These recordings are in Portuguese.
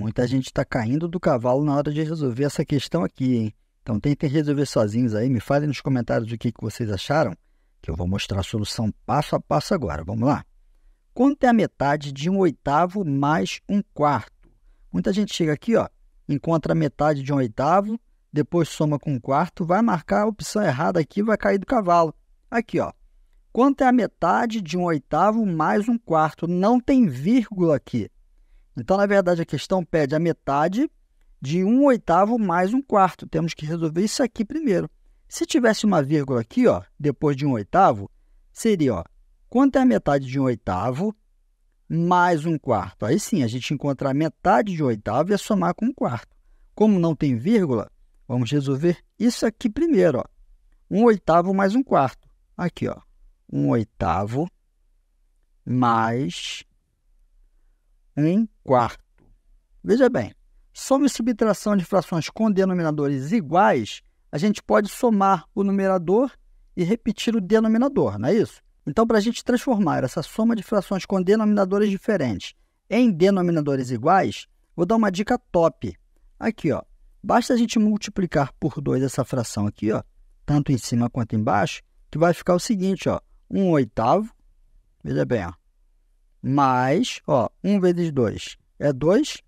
Muita gente está caindo do cavalo na hora de resolver essa questão aqui, hein? Então tentem resolver sozinhos aí, me falem nos comentários o que, que vocês acharam, que eu vou mostrar a solução passo a passo agora. Vamos lá? Quanto é a metade de um oitavo mais um quarto? Muita gente chega aqui, ó, encontra a metade de um oitavo, depois soma com um quarto, vai marcar a opção errada aqui, vai cair do cavalo. Aqui, ó. Quanto é a metade de um oitavo mais um quarto? Não tem vírgula aqui. Então, na verdade, a questão pede a metade de um oitavo mais um quarto. Temos que resolver isso aqui primeiro. Se tivesse uma vírgula aqui, ó, depois de um oitavo, seria ó, quanto é a metade de um oitavo mais um quarto? Aí sim, a gente encontra a metade de um oitavo e a somar com um quarto. Como não tem vírgula, vamos resolver isso aqui primeiro. Ó. Um oitavo mais um quarto. Aqui, ó, um oitavo mais 1 quarto. Veja bem, soma e subtração de frações com denominadores iguais, a gente pode somar o numerador e repetir o denominador, não é isso? Então, para a gente transformar essa soma de frações com denominadores diferentes em denominadores iguais, vou dar uma dica top. Aqui, ó, basta a gente multiplicar por 2 essa fração aqui, ó, tanto em cima quanto embaixo, que vai ficar o seguinte, ó, 1 um oitavo, veja bem, ó, mais, ó, 1 vezes 2 é 2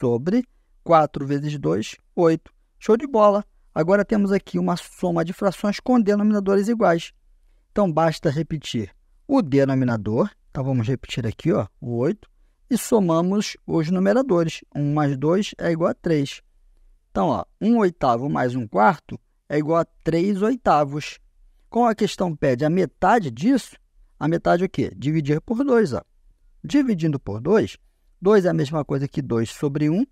sobre 4 vezes 2, 8. Show de bola! Agora temos aqui uma soma de frações com denominadores iguais. Então, basta repetir o denominador, então vamos repetir aqui, ó, o 8, e somamos os numeradores. 1 mais 2 é igual a 3. Então, ó, 1 oitavo mais 1 quarto é igual a 3 oitavos. Como a questão pede a metade disso, a metade é o quê? Dividir por 2, ó. Dividindo por 2, 2 é a mesma coisa que 2 sobre 1.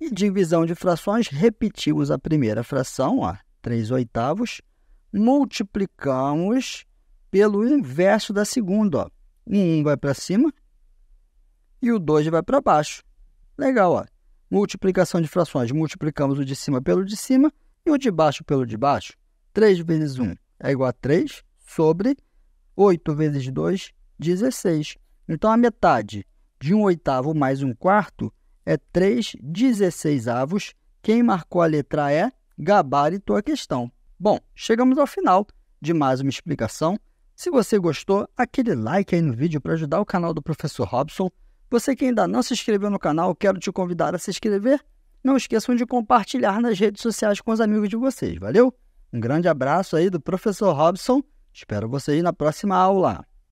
E divisão de frações, repetimos a primeira fração, ó, 3 oitavos, multiplicamos pelo inverso da segunda. Ó. O 1 vai para cima e o 2 vai para baixo. Legal, ó. Multiplicação de frações. Multiplicamos o de cima pelo de cima e o de baixo pelo de baixo. 3 vezes 1 é igual a 3 sobre 8 vezes 2, 16. Então, a metade de um oitavo mais um quarto é 3 dezesseisavos. Quem marcou a letra E gabaritou a questão. Bom, chegamos ao final de mais uma explicação. Se você gostou, aquele like aí no vídeo para ajudar o canal do Professor Robson. Você que ainda não se inscreveu no canal, quero te convidar a se inscrever. Não esqueçam de compartilhar nas redes sociais com os amigos de vocês, valeu? Um grande abraço aí do Professor Robson. Espero vocês na próxima aula.